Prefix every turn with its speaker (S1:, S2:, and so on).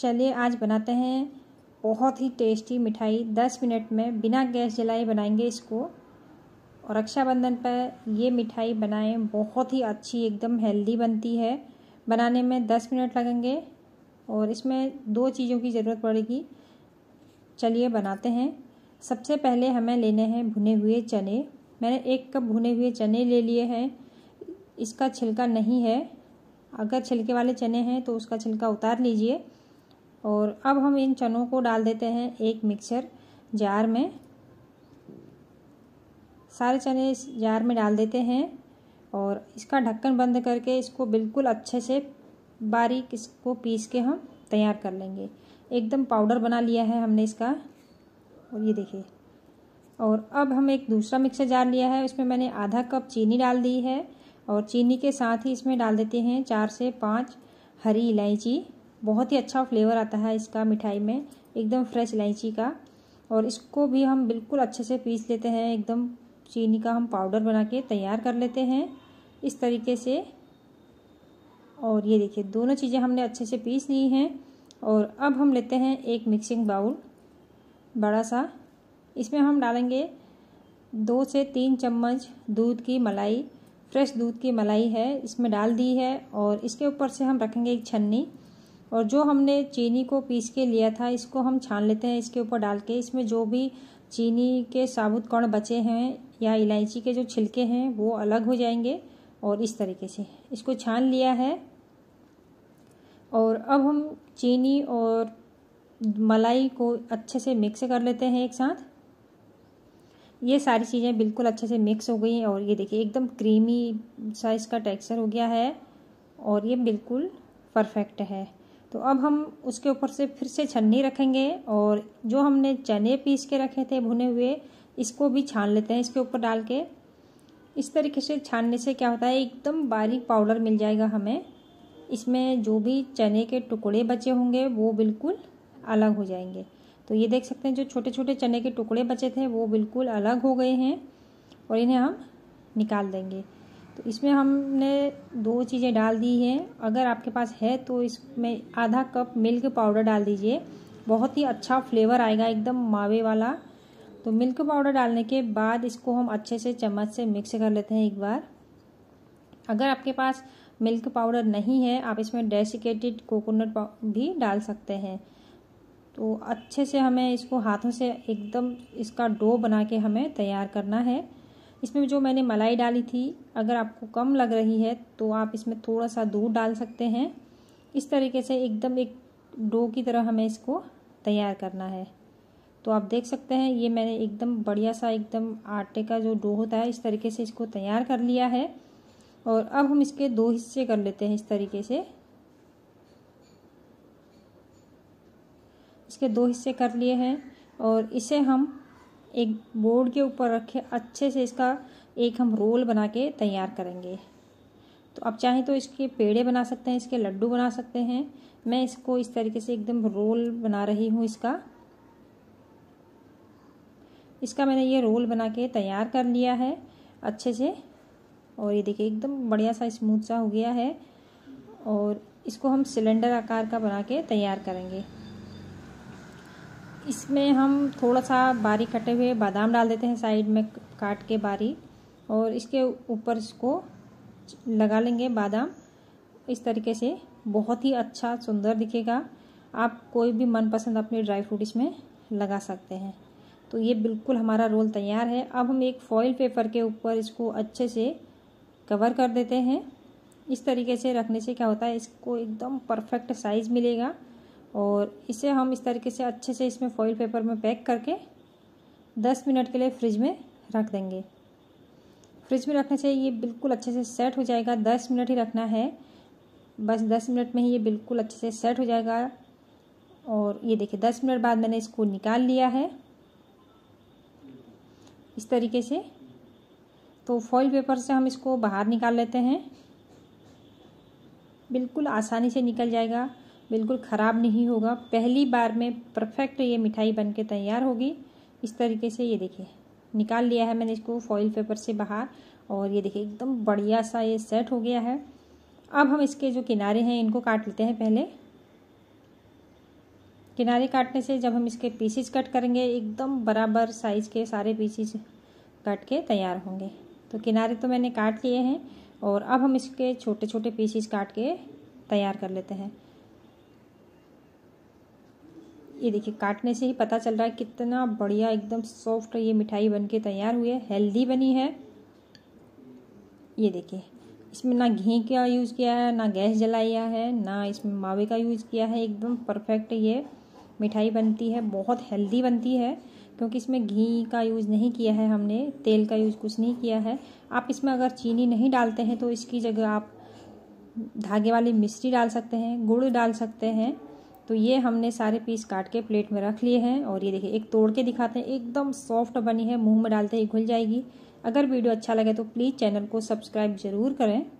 S1: चलिए आज बनाते हैं बहुत ही टेस्टी मिठाई दस मिनट में बिना गैस जलाए बनाएंगे इसको और रक्षाबंधन पर ये मिठाई बनाएं बहुत ही अच्छी एकदम हेल्दी बनती है बनाने में दस मिनट लगेंगे और इसमें दो चीज़ों की ज़रूरत पड़ेगी चलिए बनाते हैं सबसे पहले हमें लेने हैं भुने हुए चने मैंने एक कप भुने हुए चने ले लिए हैं इसका छिलका नहीं है अगर छिलके वाले चने हैं तो उसका छिलका उतार लीजिए और अब हम इन चनों को डाल देते हैं एक मिक्सर जार में सारे चने इस जार में डाल देते हैं और इसका ढक्कन बंद करके इसको बिल्कुल अच्छे से बारीक इसको पीस के हम तैयार कर लेंगे एकदम पाउडर बना लिया है हमने इसका और ये देखिए और अब हम एक दूसरा मिक्सर जार लिया है उसमें मैंने आधा कप चीनी डाल दी है और चीनी के साथ ही इसमें डाल देते हैं चार से पाँच हरी इलायची बहुत ही अच्छा फ्लेवर आता है इसका मिठाई में एकदम फ्रेश इलायची का और इसको भी हम बिल्कुल अच्छे से पीस लेते हैं एकदम चीनी का हम पाउडर बना के तैयार कर लेते हैं इस तरीके से और ये देखिए दोनों चीज़ें हमने अच्छे से पीस ली हैं और अब हम लेते हैं एक मिक्सिंग बाउल बड़ा सा इसमें हम डालेंगे दो से तीन चम्मच दूध की मलाई फ्रेश दूध की मलाई है इसमें डाल दी है और इसके ऊपर से हम रखेंगे एक छन्नी और जो हमने चीनी को पीस के लिया था इसको हम छान लेते हैं इसके ऊपर डाल के इसमें जो भी चीनी के साबुत कण बचे हैं या इलायची के जो छिलके हैं वो अलग हो जाएंगे और इस तरीके से इसको छान लिया है और अब हम चीनी और मलाई को अच्छे से मिक्स कर लेते हैं एक साथ ये सारी चीज़ें बिल्कुल अच्छे से मिक्स हो गई हैं और ये देखिए एकदम क्रीमी साइज का टेक्सचर हो गया है और ये बिल्कुल परफेक्ट है तो अब हम उसके ऊपर से फिर से छन्नी रखेंगे और जो हमने चने पीस के रखे थे भुने हुए इसको भी छान लेते हैं इसके ऊपर डाल के इस तरीके से छानने से क्या होता है एकदम बारीक पाउडर मिल जाएगा हमें इसमें जो भी चने के टुकड़े बचे होंगे वो बिल्कुल अलग हो जाएंगे तो ये देख सकते हैं जो छोटे छोटे चने के टुकड़े बचे थे वो बिल्कुल अलग हो गए हैं और इन्हें हम निकाल देंगे तो इसमें हमने दो चीज़ें डाल दी हैं अगर आपके पास है तो इसमें आधा कप मिल्क पाउडर डाल दीजिए बहुत ही अच्छा फ्लेवर आएगा एकदम मावे वाला तो मिल्क पाउडर डालने के बाद इसको हम अच्छे से चम्मच से मिक्स कर लेते हैं एक बार अगर आपके पास मिल्क पाउडर नहीं है आप इसमें डेसिकेटेड कोकोनट भी डाल सकते हैं तो अच्छे से हमें इसको हाथों से एकदम इसका डो बना के हमें तैयार करना है इसमें जो मैंने मलाई डाली थी अगर आपको कम लग रही है तो आप इसमें थोड़ा सा दूध डाल सकते हैं इस तरीके से एकदम एक डो की तरह हमें इसको तैयार करना है तो आप देख सकते हैं ये मैंने एकदम बढ़िया सा एकदम आटे का जो डो होता है इस तरीके से इसको तैयार कर लिया है और अब हम इसके दो हिस्से कर लेते हैं इस तरीके से इसके दो हिस्से कर लिए हैं और इसे हम एक बोर्ड के ऊपर रखे अच्छे से इसका एक हम रोल बना के तैयार करेंगे तो आप चाहें तो इसके पेड़े बना सकते हैं इसके लड्डू बना सकते हैं मैं इसको इस तरीके से एकदम रोल बना रही हूँ इसका इसका मैंने ये रोल बना के तैयार कर लिया है अच्छे से और ये देखिए एकदम बढ़िया सा स्मूथ सा हो गया है और इसको हम सिलेंडर आकार का बना के तैयार करेंगे इसमें हम थोड़ा सा बारीक कटे हुए बादाम डाल देते हैं साइड में काट के बारीक और इसके ऊपर इसको लगा लेंगे बादाम इस तरीके से बहुत ही अच्छा सुंदर दिखेगा आप कोई भी मनपसंद अपने ड्राई फ्रूट इसमें लगा सकते हैं तो ये बिल्कुल हमारा रोल तैयार है अब हम एक फॉइल पेपर के ऊपर इसको अच्छे से कवर कर देते हैं इस तरीके से रखने से क्या होता है इसको एकदम परफेक्ट साइज़ मिलेगा और इसे हम इस तरीके से अच्छे से इसमें फॉइल पेपर में पैक करके दस मिनट के लिए फ्रिज में रख देंगे फ्रिज में रखने से ये बिल्कुल अच्छे से सेट हो जाएगा दस मिनट ही रखना है बस दस मिनट में ही ये बिल्कुल अच्छे से सेट हो जाएगा और ये देखिए दस मिनट बाद मैंने इसको निकाल लिया है इस तरीके से तो फॉइल पेपर से हम इसको बाहर निकाल लेते हैं बिल्कुल आसानी से निकल जाएगा बिल्कुल ख़राब नहीं होगा पहली बार में परफेक्ट ये मिठाई बन के तैयार होगी इस तरीके से ये देखिए निकाल लिया है मैंने इसको फॉइल पेपर से बाहर और ये देखिए एकदम बढ़िया सा ये सेट हो गया है अब हम इसके जो किनारे हैं इनको काट लेते हैं पहले किनारे काटने से जब हम इसके पीसीज कट करेंगे एकदम बराबर साइज़ के सारे पीसीज काट के तैयार होंगे तो किनारे तो मैंने काट लिए हैं और अब हम इसके छोटे छोटे पीसीज काट के तैयार कर लेते हैं ये देखिए काटने से ही पता चल रहा है कितना बढ़िया एकदम सॉफ्ट ये मिठाई बन के तैयार हुई है हेल्दी बनी है ये देखिए इसमें ना घी का यूज़ किया है ना गैस जलाया है ना इसमें मावे का यूज़ किया है एकदम परफेक्ट ये मिठाई बनती है बहुत हेल्दी बनती है क्योंकि इसमें घी का यूज़ नहीं किया है हमने तेल का यूज़ कुछ नहीं किया है आप इसमें अगर चीनी नहीं डालते हैं तो इसकी जगह आप धागे वाली मिश्री डाल सकते हैं गुड़ डाल सकते हैं तो ये हमने सारे पीस काट के प्लेट में रख लिए हैं और ये देखिए एक तोड़ के दिखाते हैं एकदम सॉफ्ट बनी है मुंह में डालते ही घुल जाएगी अगर वीडियो अच्छा लगे तो प्लीज़ चैनल को सब्सक्राइब ज़रूर करें